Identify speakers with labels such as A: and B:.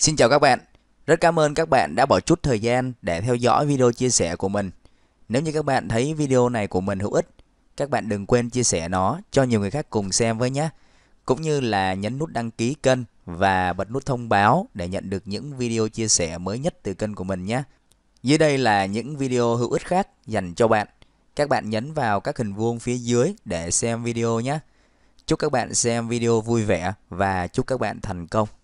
A: Xin chào các bạn. Rất cảm ơn các bạn đã bỏ chút thời
B: gian để theo dõi video chia sẻ của mình. Nếu như các bạn thấy video này của mình hữu ích, các bạn đừng quên chia sẻ nó cho nhiều người khác cùng xem với nhé. Cũng như là nhấn nút đăng ký kênh và bật nút thông báo để nhận được những video chia sẻ mới nhất từ kênh của mình nhé. Dưới đây là những video hữu ích khác dành cho bạn. Các bạn nhấn vào các hình vuông
C: phía dưới để xem video nhé. Chúc các bạn xem video vui vẻ và chúc các bạn thành công.